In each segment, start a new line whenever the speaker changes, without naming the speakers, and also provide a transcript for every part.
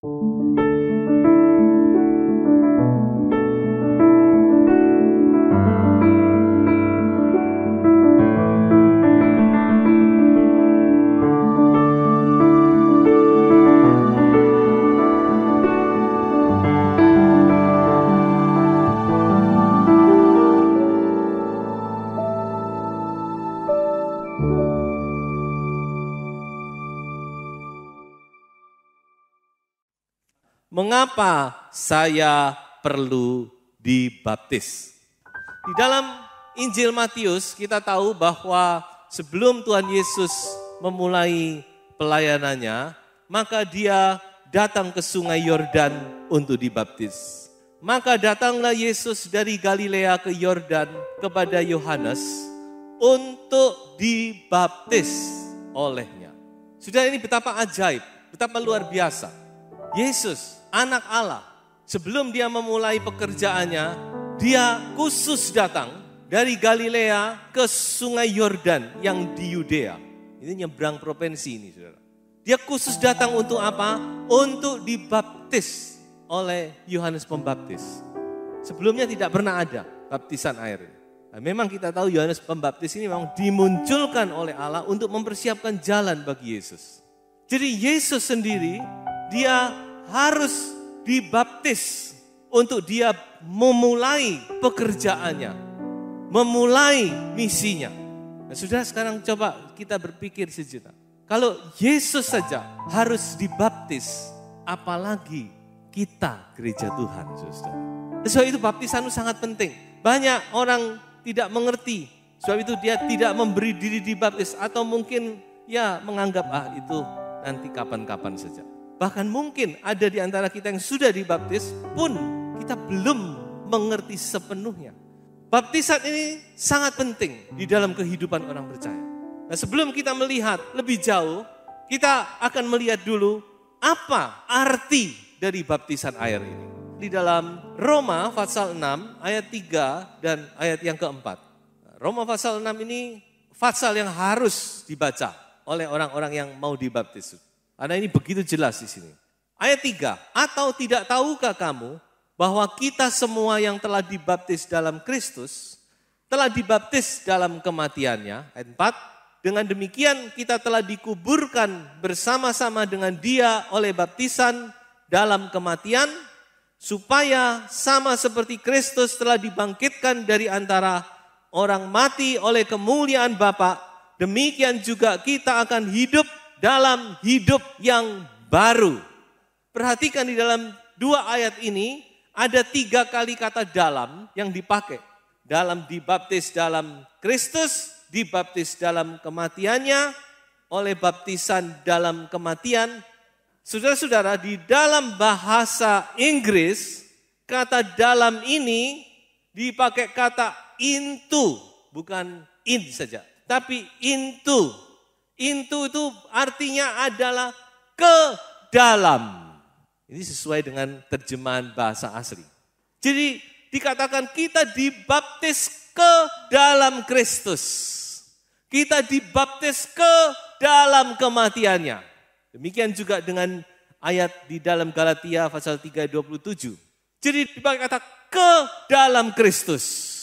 Thank you. mengapa saya perlu dibaptis. Di dalam Injil Matius kita tahu bahwa sebelum Tuhan Yesus memulai pelayanannya, maka dia datang ke sungai Yordan untuk dibaptis. Maka datanglah Yesus dari Galilea ke Yordan kepada Yohanes untuk dibaptis olehnya. Sudah ini betapa ajaib, betapa luar biasa. Yesus anak Allah, sebelum dia memulai pekerjaannya, dia khusus datang dari Galilea ke sungai Yordan yang di Yudea. Ini nyebrang provinsi ini saudara. Dia khusus datang untuk apa? Untuk dibaptis oleh Yohanes Pembaptis. Sebelumnya tidak pernah ada baptisan air. Nah, memang kita tahu Yohanes Pembaptis ini memang dimunculkan oleh Allah untuk mempersiapkan jalan bagi Yesus. Jadi Yesus sendiri dia harus dibaptis untuk dia memulai pekerjaannya, memulai misinya. Nah, sudah sekarang coba kita berpikir sejenak. Kalau Yesus saja harus dibaptis, apalagi kita gereja Tuhan, Saudara. Sebab itu baptisan itu sangat penting. Banyak orang tidak mengerti. Sebab itu dia tidak memberi diri dibaptis atau mungkin ya menganggap ah itu nanti kapan-kapan saja. Bahkan mungkin ada di antara kita yang sudah dibaptis pun kita belum mengerti sepenuhnya. Baptisan ini sangat penting di dalam kehidupan orang percaya. Nah, sebelum kita melihat lebih jauh, kita akan melihat dulu apa arti dari baptisan air ini. Di dalam Roma pasal 6 ayat 3 dan ayat yang keempat. Roma pasal 6 ini pasal yang harus dibaca oleh orang-orang yang mau dibaptis. Karena ini begitu jelas di sini. Ayat 3, atau tidak tahukah kamu bahwa kita semua yang telah dibaptis dalam Kristus, telah dibaptis dalam kematiannya, ayat 4, dengan demikian kita telah dikuburkan bersama-sama dengan dia oleh baptisan dalam kematian, supaya sama seperti Kristus telah dibangkitkan dari antara orang mati oleh kemuliaan Bapa, demikian juga kita akan hidup dalam hidup yang baru. Perhatikan di dalam dua ayat ini ada tiga kali kata dalam yang dipakai. Dalam dibaptis dalam Kristus, dibaptis dalam kematiannya, oleh baptisan dalam kematian. Saudara-saudara, di dalam bahasa Inggris, kata dalam ini dipakai kata into, bukan in saja, tapi into Into itu artinya adalah ke dalam. Ini sesuai dengan terjemahan bahasa asli. Jadi dikatakan kita dibaptis ke dalam Kristus. Kita dibaptis ke dalam kematiannya. Demikian juga dengan ayat di dalam Galatia pasal 3 27. Jadi dipakai kata ke dalam Kristus.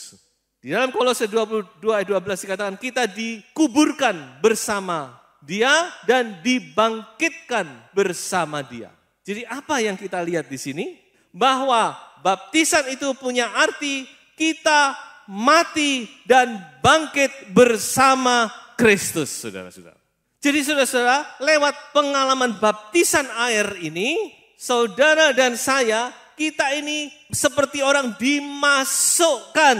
Di dalam Kolose 22 ayat 12 dikatakan kita dikuburkan bersama dia dan dibangkitkan bersama dia. Jadi apa yang kita lihat di sini? Bahwa baptisan itu punya arti kita mati dan bangkit bersama Kristus, saudara-saudara. Jadi saudara-saudara, lewat pengalaman baptisan air ini, saudara dan saya, kita ini seperti orang dimasukkan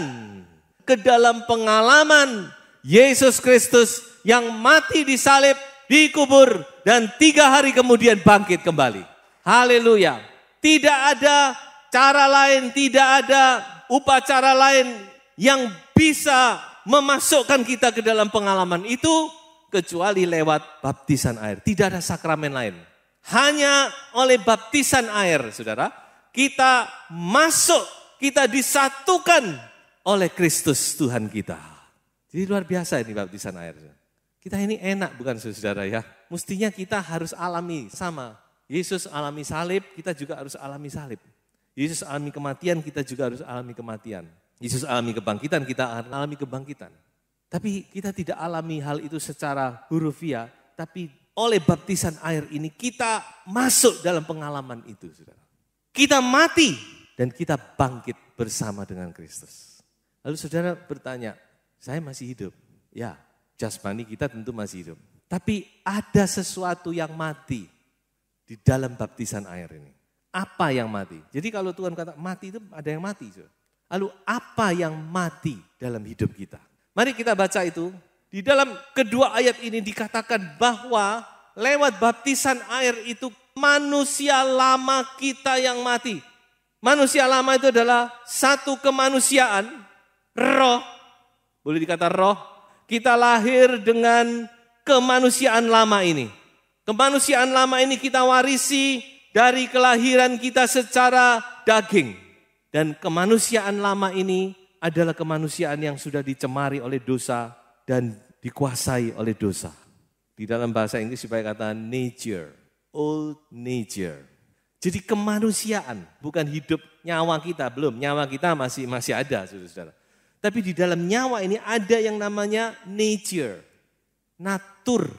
ke dalam pengalaman Yesus Kristus yang mati di salib, dikubur, dan tiga hari kemudian bangkit kembali. Haleluya. Tidak ada cara lain, tidak ada upacara lain yang bisa memasukkan kita ke dalam pengalaman itu kecuali lewat baptisan air. Tidak ada sakramen lain. Hanya oleh baptisan air, saudara, kita masuk, kita disatukan oleh Kristus Tuhan kita. Jadi luar biasa ini baptisan air. Kita ini enak bukan saudara ya. Mestinya kita harus alami sama. Yesus alami salib, kita juga harus alami salib. Yesus alami kematian, kita juga harus alami kematian. Yesus alami kebangkitan, kita alami kebangkitan. Tapi kita tidak alami hal itu secara hurufiah, tapi oleh baptisan air ini kita masuk dalam pengalaman itu, Saudara. Kita mati dan kita bangkit bersama dengan Kristus. Lalu saudara bertanya, saya masih hidup. Ya, jasmani kita tentu masih hidup. Tapi ada sesuatu yang mati di dalam baptisan air ini. Apa yang mati? Jadi kalau Tuhan kata mati itu ada yang mati. Lalu apa yang mati dalam hidup kita? Mari kita baca itu. Di dalam kedua ayat ini dikatakan bahwa lewat baptisan air itu manusia lama kita yang mati. Manusia lama itu adalah satu kemanusiaan roh. Boleh dikata roh. Kita lahir dengan kemanusiaan lama ini. Kemanusiaan lama ini kita warisi dari kelahiran kita secara daging. Dan kemanusiaan lama ini adalah kemanusiaan yang sudah dicemari oleh dosa dan dikuasai oleh dosa. Di dalam bahasa Inggris supaya kata nature, old nature. Jadi kemanusiaan, bukan hidup nyawa kita, belum. Nyawa kita masih masih ada, saudara-saudara. Tapi di dalam nyawa ini ada yang namanya nature, natur,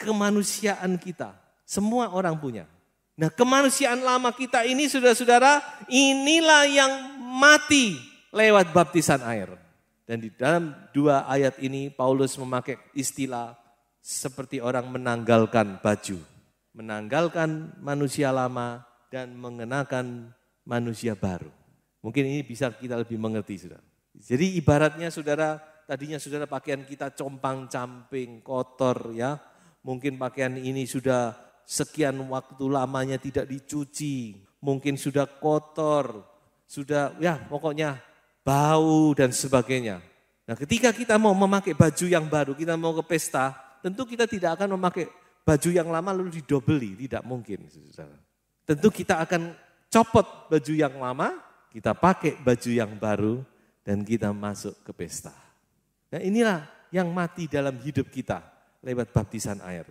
kemanusiaan kita. Semua orang punya. Nah kemanusiaan lama kita ini saudara-saudara inilah yang mati lewat baptisan air. Dan di dalam dua ayat ini Paulus memakai istilah seperti orang menanggalkan baju. Menanggalkan manusia lama dan mengenakan manusia baru. Mungkin ini bisa kita lebih mengerti saudara. Jadi ibaratnya saudara, tadinya saudara pakaian kita compang camping, kotor ya. Mungkin pakaian ini sudah sekian waktu lamanya tidak dicuci. Mungkin sudah kotor, sudah ya pokoknya bau dan sebagainya. Nah ketika kita mau memakai baju yang baru, kita mau ke pesta, tentu kita tidak akan memakai baju yang lama lalu didobeli, tidak mungkin. Saudara. Tentu kita akan copot baju yang lama, kita pakai baju yang baru dan kita masuk ke pesta. Nah inilah yang mati dalam hidup kita lewat baptisan air.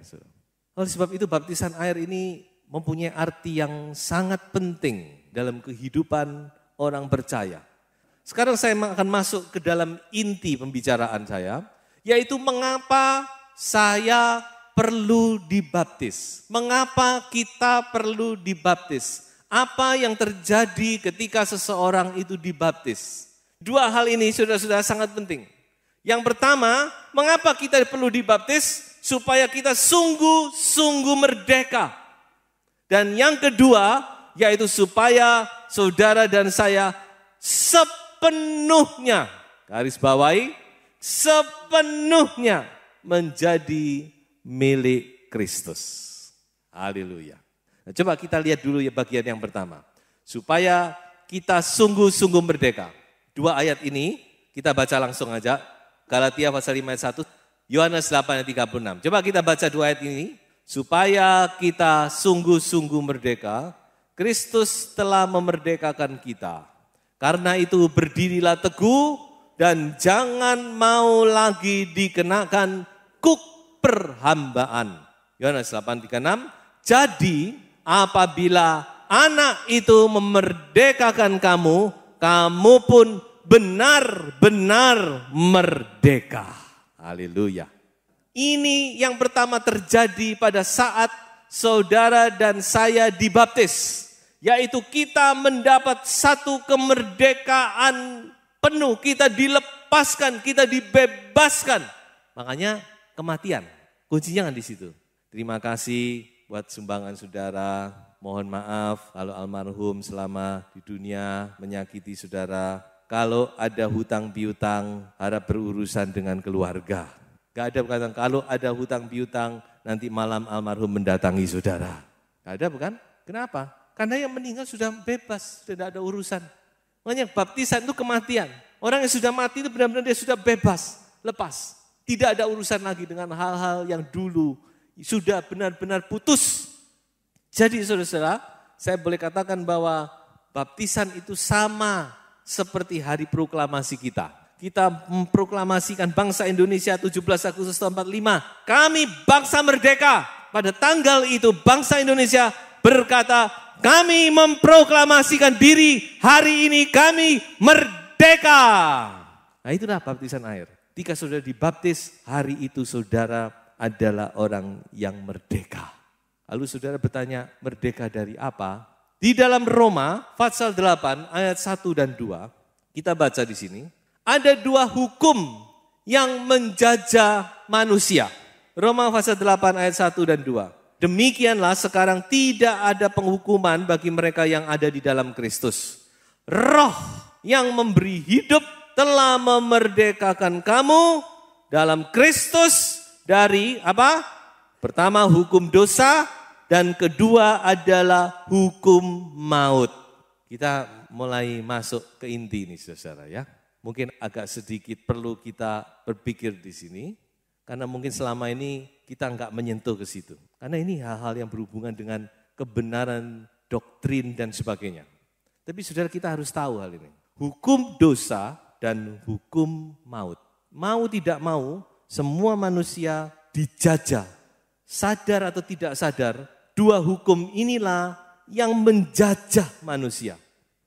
Oleh sebab itu baptisan air ini mempunyai arti yang sangat penting dalam kehidupan orang percaya. Sekarang saya akan masuk ke dalam inti pembicaraan saya, yaitu mengapa saya perlu dibaptis. Mengapa kita perlu dibaptis? Apa yang terjadi ketika seseorang itu dibaptis? Dua hal ini sudah-sudah sangat penting. Yang pertama, mengapa kita perlu dibaptis? Supaya kita sungguh-sungguh merdeka. Dan yang kedua, yaitu supaya saudara dan saya sepenuhnya, garis bawahi, sepenuhnya menjadi milik Kristus. Haleluya. Nah, coba kita lihat dulu ya bagian yang pertama. Supaya kita sungguh-sungguh merdeka dua ayat ini, kita baca langsung aja. Galatia pasal 5 ayat 1, Yohanes 8 ayat 36. Coba kita baca dua ayat ini, supaya kita sungguh-sungguh merdeka, Kristus telah memerdekakan kita. Karena itu berdirilah teguh dan jangan mau lagi dikenakan kuk perhambaan. Yohanes 8:36. Jadi apabila anak itu memerdekakan kamu, kamu pun benar-benar merdeka. Haleluya. Ini yang pertama terjadi pada saat saudara dan saya dibaptis, yaitu kita mendapat satu kemerdekaan penuh, kita dilepaskan, kita dibebaskan. Makanya kematian, kuncinya kan di situ. Terima kasih buat sumbangan saudara. Mohon maaf kalau almarhum selama di dunia menyakiti saudara. Kalau ada hutang piutang, harap berurusan dengan keluarga. Gak ada bukan kalau ada hutang piutang, nanti malam almarhum mendatangi saudara. Gak ada bukan? Kenapa? Karena yang meninggal sudah bebas, sudah tidak ada urusan. Makanya baptisan itu kematian. Orang yang sudah mati itu benar-benar dia sudah bebas, lepas. Tidak ada urusan lagi dengan hal-hal yang dulu sudah benar-benar putus jadi saudara-saudara, saya boleh katakan bahwa baptisan itu sama seperti hari proklamasi kita. Kita memproklamasikan bangsa Indonesia 17 Agustus tahun 45. Kami bangsa merdeka. Pada tanggal itu bangsa Indonesia berkata, kami memproklamasikan diri hari ini kami merdeka. Nah itulah baptisan air. Jika saudara dibaptis, hari itu saudara adalah orang yang merdeka. Lalu saudara bertanya, merdeka dari apa? Di dalam Roma pasal 8 ayat 1 dan 2, kita baca di sini, ada dua hukum yang menjajah manusia. Roma pasal 8 ayat 1 dan 2. Demikianlah sekarang tidak ada penghukuman bagi mereka yang ada di dalam Kristus. Roh yang memberi hidup telah memerdekakan kamu dalam Kristus dari apa? Pertama hukum dosa, dan kedua adalah hukum maut. Kita mulai masuk ke inti ini saudara ya. Mungkin agak sedikit perlu kita berpikir di sini karena mungkin selama ini kita enggak menyentuh ke situ. Karena ini hal-hal yang berhubungan dengan kebenaran, doktrin dan sebagainya. Tapi saudara kita harus tahu hal ini. Hukum dosa dan hukum maut. Mau tidak mau, semua manusia dijajah sadar atau tidak sadar Dua hukum inilah yang menjajah manusia.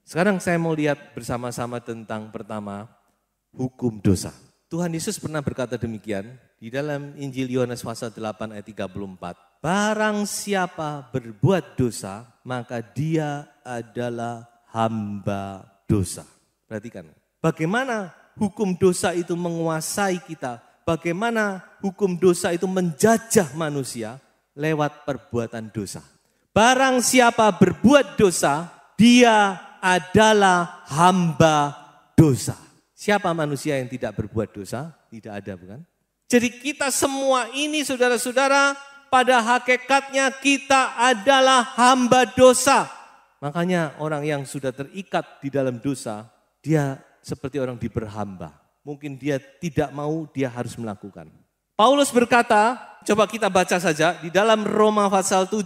Sekarang saya mau lihat bersama-sama tentang pertama, hukum dosa. Tuhan Yesus pernah berkata demikian di dalam Injil Yohanes pasal 8 ayat 34. Barang siapa berbuat dosa, maka dia adalah hamba dosa. Perhatikan, bagaimana hukum dosa itu menguasai kita, bagaimana hukum dosa itu menjajah manusia, lewat perbuatan dosa. Barang siapa berbuat dosa, dia adalah hamba dosa. Siapa manusia yang tidak berbuat dosa? Tidak ada, bukan? Jadi kita semua ini saudara-saudara pada hakikatnya kita adalah hamba dosa. Makanya orang yang sudah terikat di dalam dosa, dia seperti orang diberhamba. Mungkin dia tidak mau, dia harus melakukan. Paulus berkata, coba kita baca saja di dalam Roma pasal 7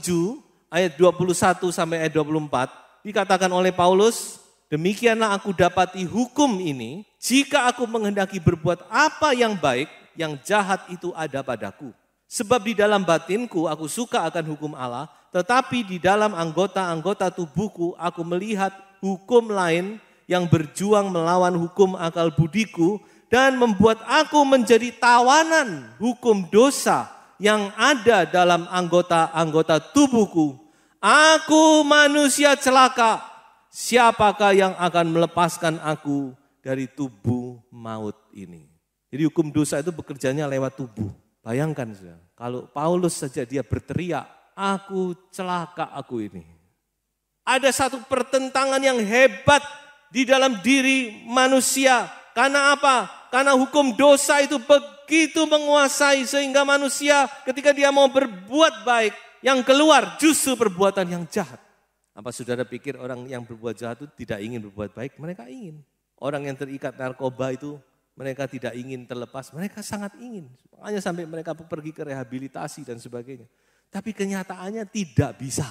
ayat 21 sampai ayat 24 dikatakan oleh Paulus, demikianlah aku dapati hukum ini, jika aku menghendaki berbuat apa yang baik, yang jahat itu ada padaku. Sebab di dalam batinku aku suka akan hukum Allah, tetapi di dalam anggota-anggota tubuhku aku melihat hukum lain yang berjuang melawan hukum akal budiku dan membuat aku menjadi tawanan hukum dosa yang ada dalam anggota-anggota tubuhku. Aku manusia celaka, siapakah yang akan melepaskan aku dari tubuh maut ini? Jadi hukum dosa itu bekerjanya lewat tubuh. Bayangkan saja, kalau Paulus saja dia berteriak, aku celaka aku ini. Ada satu pertentangan yang hebat di dalam diri manusia. Karena apa? Karena hukum dosa itu begitu menguasai sehingga manusia ketika dia mau berbuat baik, yang keluar justru perbuatan yang jahat. Apa saudara pikir orang yang berbuat jahat itu tidak ingin berbuat baik? Mereka ingin. Orang yang terikat narkoba itu mereka tidak ingin terlepas, mereka sangat ingin. Makanya sampai mereka pergi ke rehabilitasi dan sebagainya. Tapi kenyataannya tidak bisa.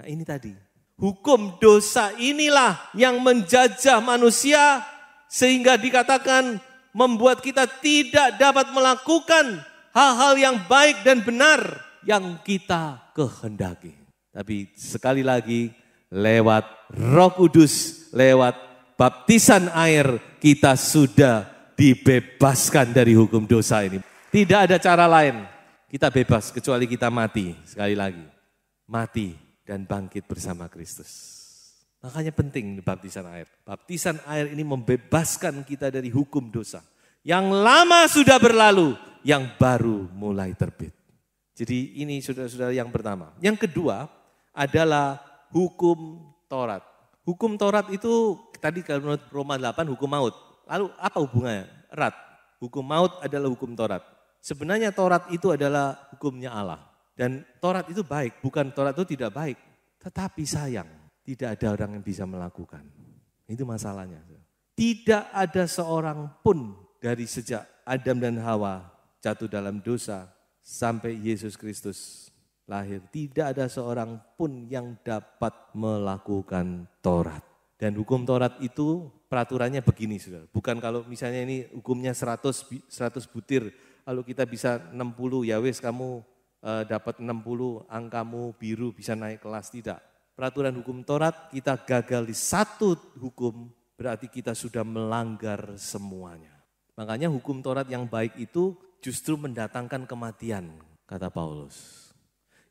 Nah ini tadi, hukum dosa inilah yang menjajah manusia sehingga dikatakan membuat kita tidak dapat melakukan hal-hal yang baik dan benar yang kita kehendaki. Tapi sekali lagi lewat Roh Kudus, lewat baptisan air kita sudah dibebaskan dari hukum dosa ini. Tidak ada cara lain. Kita bebas kecuali kita mati sekali lagi. Mati dan bangkit bersama Kristus. Makanya penting baptisan air. Baptisan air ini membebaskan kita dari hukum dosa. Yang lama sudah berlalu, yang baru mulai terbit. Jadi ini sudah saudara yang pertama. Yang kedua adalah hukum Taurat. Hukum Taurat itu tadi kalau menurut Roma 8 hukum maut. Lalu apa hubungannya? Erat. Hukum maut adalah hukum Taurat. Sebenarnya Taurat itu adalah hukumnya Allah. Dan Taurat itu baik, bukan Taurat itu tidak baik. Tetapi sayang, tidak ada orang yang bisa melakukan. Itu masalahnya. Tidak ada seorang pun dari sejak Adam dan Hawa jatuh dalam dosa sampai Yesus Kristus lahir. Tidak ada seorang pun yang dapat melakukan Taurat. Dan hukum Taurat itu peraturannya begini, saudara. Bukan kalau misalnya ini hukumnya 100, 100 butir, lalu kita bisa 60, ya wes kamu e, dapat 60, angkamu biru bisa naik kelas, tidak peraturan hukum Taurat, kita gagal di satu hukum, berarti kita sudah melanggar semuanya. Makanya hukum Taurat yang baik itu justru mendatangkan kematian, kata Paulus.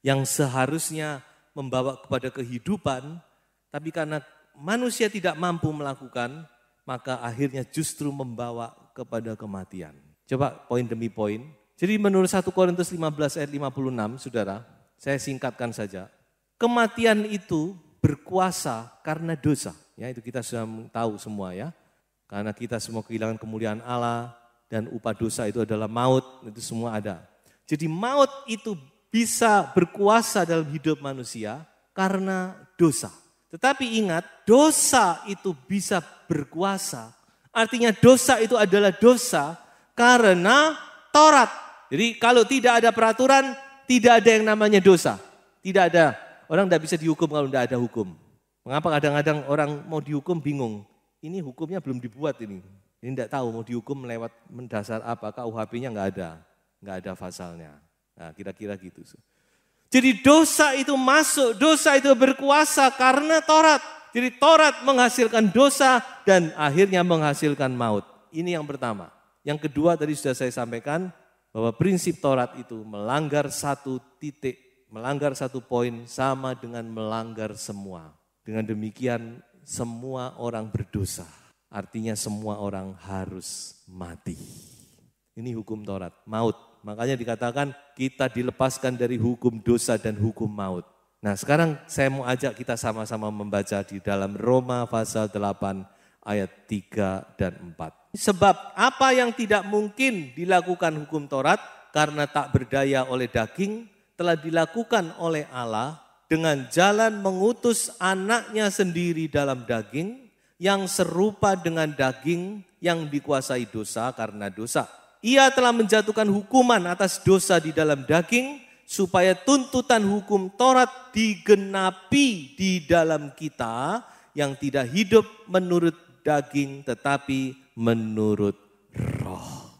Yang seharusnya membawa kepada kehidupan, tapi karena manusia tidak mampu melakukan, maka akhirnya justru membawa kepada kematian. Coba poin demi poin. Jadi menurut 1 Korintus 15 ayat 56, saudara, saya singkatkan saja kematian itu berkuasa karena dosa. Ya, itu kita sudah tahu semua ya. Karena kita semua kehilangan kemuliaan Allah dan upah dosa itu adalah maut, itu semua ada. Jadi maut itu bisa berkuasa dalam hidup manusia karena dosa. Tetapi ingat, dosa itu bisa berkuasa. Artinya dosa itu adalah dosa karena Taurat. Jadi kalau tidak ada peraturan, tidak ada yang namanya dosa. Tidak ada orang tidak bisa dihukum kalau tidak ada hukum. Mengapa kadang-kadang orang mau dihukum bingung. Ini hukumnya belum dibuat ini. Ini tidak tahu mau dihukum lewat mendasar apa, KUHP-nya nggak ada. nggak ada pasalnya. Nah kira-kira gitu. Jadi dosa itu masuk, dosa itu berkuasa karena Taurat. Jadi Taurat menghasilkan dosa dan akhirnya menghasilkan maut. Ini yang pertama. Yang kedua tadi sudah saya sampaikan bahwa prinsip Taurat itu melanggar satu titik melanggar satu poin sama dengan melanggar semua. Dengan demikian semua orang berdosa. Artinya semua orang harus mati. Ini hukum Taurat, maut. Makanya dikatakan kita dilepaskan dari hukum dosa dan hukum maut. Nah sekarang saya mau ajak kita sama-sama membaca di dalam Roma pasal 8 ayat 3 dan 4. Sebab apa yang tidak mungkin dilakukan hukum Taurat karena tak berdaya oleh daging, telah dilakukan oleh Allah dengan jalan mengutus anaknya sendiri dalam daging yang serupa dengan daging yang dikuasai dosa karena dosa. Ia telah menjatuhkan hukuman atas dosa di dalam daging supaya tuntutan hukum Taurat digenapi di dalam kita yang tidak hidup menurut daging tetapi menurut roh.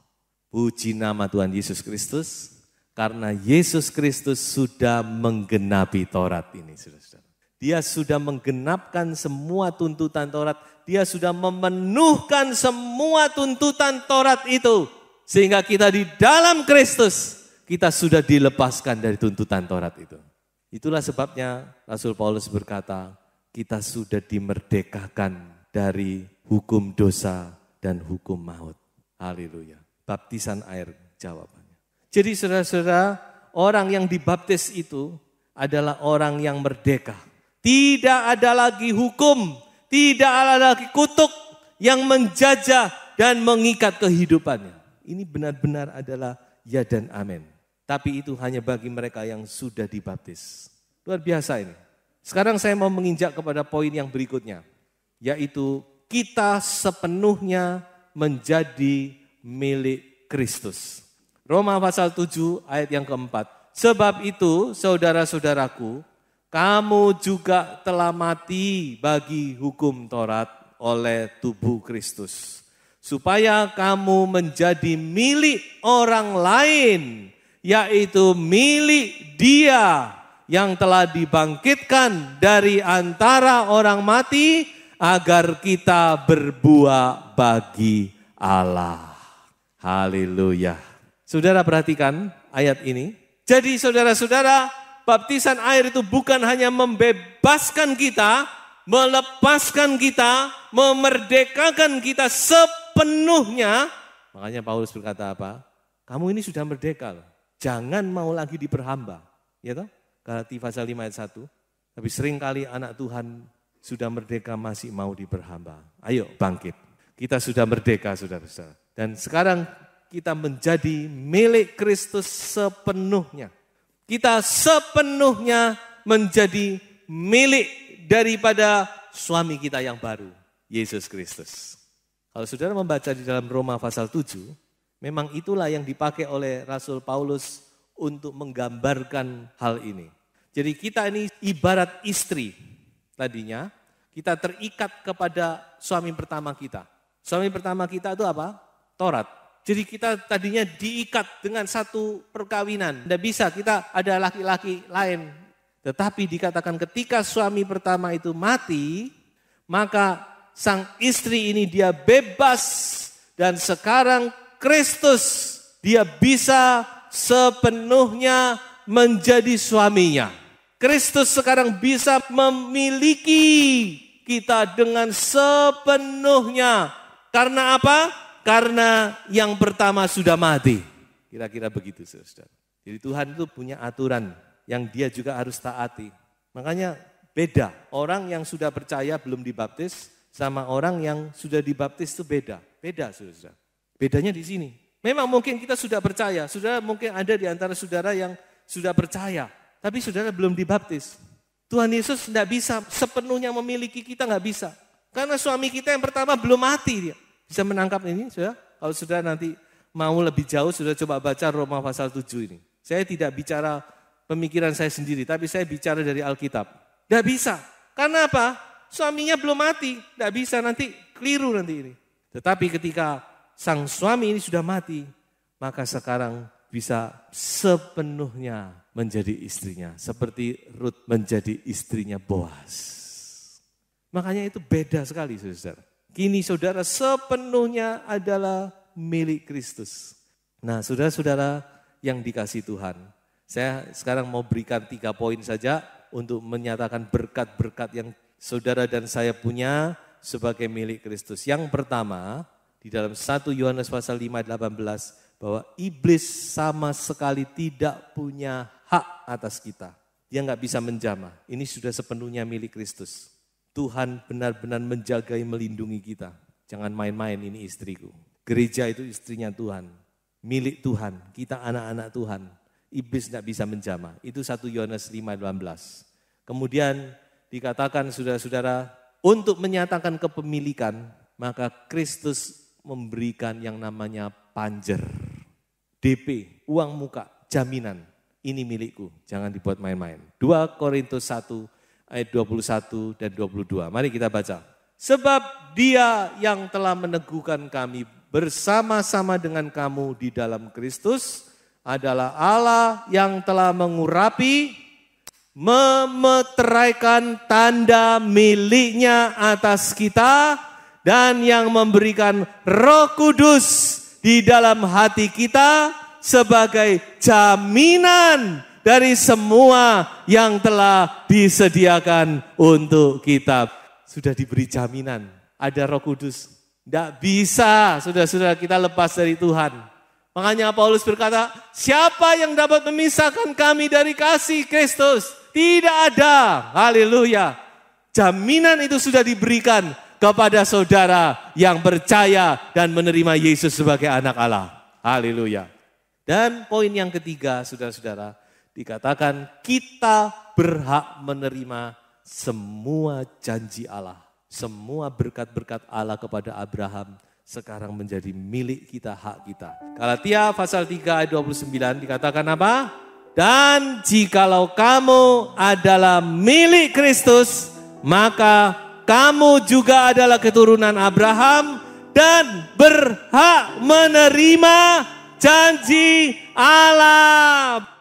Puji nama Tuhan Yesus Kristus. Karena Yesus Kristus sudah menggenapi Taurat ini, saudara-saudara. Dia sudah menggenapkan semua tuntutan Taurat. Dia sudah memenuhkan semua tuntutan Taurat itu. Sehingga kita di dalam Kristus, kita sudah dilepaskan dari tuntutan Taurat itu. Itulah sebabnya Rasul Paulus berkata, kita sudah dimerdekakan dari hukum dosa dan hukum maut. Haleluya. Baptisan air jawaban. Jadi saudara-saudara, orang yang dibaptis itu adalah orang yang merdeka. Tidak ada lagi hukum, tidak ada lagi kutuk yang menjajah dan mengikat kehidupannya. Ini benar-benar adalah ya dan amin. Tapi itu hanya bagi mereka yang sudah dibaptis. Luar biasa ini. Sekarang saya mau menginjak kepada poin yang berikutnya, yaitu kita sepenuhnya menjadi milik Kristus. Roma pasal 7 ayat yang keempat. Sebab itu saudara-saudaraku, kamu juga telah mati bagi hukum Taurat oleh tubuh Kristus. Supaya kamu menjadi milik orang lain, yaitu milik dia yang telah dibangkitkan dari antara orang mati agar kita berbuah bagi Allah. Haleluya. Saudara perhatikan ayat ini. Jadi saudara-saudara, baptisan air itu bukan hanya membebaskan kita, melepaskan kita, memerdekakan kita sepenuhnya. Makanya Paulus berkata apa? Kamu ini sudah merdeka loh. Jangan mau lagi diperhamba. Ya toh? Galati pasal 5 ayat 1. Tapi seringkali anak Tuhan sudah merdeka masih mau diperhamba. Ayo bangkit. Kita sudah merdeka saudara-saudara. Dan sekarang kita menjadi milik Kristus sepenuhnya. Kita sepenuhnya menjadi milik daripada suami kita yang baru, Yesus Kristus. Kalau saudara membaca di dalam Roma pasal 7, memang itulah yang dipakai oleh Rasul Paulus untuk menggambarkan hal ini. Jadi kita ini ibarat istri tadinya, kita terikat kepada suami pertama kita. Suami pertama kita itu apa? Torat. Jadi kita tadinya diikat dengan satu perkawinan. Tidak bisa, kita ada laki-laki lain. Tetapi dikatakan ketika suami pertama itu mati, maka sang istri ini dia bebas dan sekarang Kristus dia bisa sepenuhnya menjadi suaminya. Kristus sekarang bisa memiliki kita dengan sepenuhnya. Karena apa? Karena yang pertama sudah mati. Kira-kira begitu saudara. Jadi Tuhan itu punya aturan yang dia juga harus taati. Makanya beda. Orang yang sudah percaya belum dibaptis sama orang yang sudah dibaptis itu beda. Beda saudara. Bedanya di sini. Memang mungkin kita sudah percaya. Saudara mungkin ada di antara saudara yang sudah percaya. Tapi saudara belum dibaptis. Tuhan Yesus tidak bisa sepenuhnya memiliki kita nggak bisa. Karena suami kita yang pertama belum mati dia. Bisa menangkap ini, sudah? Kalau sudah nanti mau lebih jauh, sudah coba baca Roma pasal 7 ini. Saya tidak bicara pemikiran saya sendiri, tapi saya bicara dari Alkitab. Tidak bisa. Karena apa? Suaminya belum mati. Tidak bisa nanti keliru nanti ini. Tetapi ketika sang suami ini sudah mati, maka sekarang bisa sepenuhnya menjadi istrinya. Seperti Ruth menjadi istrinya Boas. Makanya itu beda sekali saudara. Kini saudara sepenuhnya adalah milik Kristus. Nah saudara-saudara yang dikasih Tuhan. Saya sekarang mau berikan tiga poin saja untuk menyatakan berkat-berkat yang saudara dan saya punya sebagai milik Kristus. Yang pertama, di dalam 1 Yohanes pasal 5 18 bahwa iblis sama sekali tidak punya hak atas kita. Dia nggak bisa menjamah. Ini sudah sepenuhnya milik Kristus. Tuhan benar-benar menjagai melindungi kita. Jangan main-main ini istriku. Gereja itu istrinya Tuhan, milik Tuhan, kita anak-anak Tuhan. Iblis tidak bisa menjamah. Itu satu Yohanes 5:12. Kemudian dikatakan saudara-saudara, untuk menyatakan kepemilikan, maka Kristus memberikan yang namanya panjer. DP, uang muka, jaminan. Ini milikku, jangan dibuat main-main. 2 Korintus 1 ayat 21 dan 22. Mari kita baca. Sebab dia yang telah meneguhkan kami bersama-sama dengan kamu di dalam Kristus adalah Allah yang telah mengurapi, memeteraikan tanda miliknya atas kita dan yang memberikan roh kudus di dalam hati kita sebagai jaminan dari semua yang telah disediakan untuk kita. Sudah diberi jaminan, ada roh kudus. Tidak bisa, sudah-sudah kita lepas dari Tuhan. Makanya Paulus berkata, siapa yang dapat memisahkan kami dari kasih Kristus? Tidak ada, haleluya. Jaminan itu sudah diberikan kepada saudara yang percaya dan menerima Yesus sebagai anak Allah. Haleluya. Dan poin yang ketiga, saudara-saudara, dikatakan kita berhak menerima semua janji Allah, semua berkat-berkat Allah kepada Abraham sekarang menjadi milik kita, hak kita. Galatia pasal 3 ayat 29 dikatakan apa? Dan jikalau kamu adalah milik Kristus, maka kamu juga adalah keturunan Abraham dan berhak menerima janji Allah.